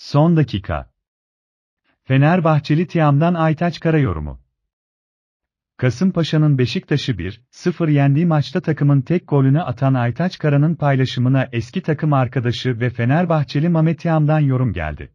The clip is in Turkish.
Son dakika. Fenerbahçeli Tiam'dan Aytaç Kara yorumu. Kasımpaşa'nın Beşiktaş'ı 1-0 yendiği maçta takımın tek golünü atan Aytaç Kara'nın paylaşımına eski takım arkadaşı ve Fenerbahçeli Mamet Tiam'dan yorum geldi.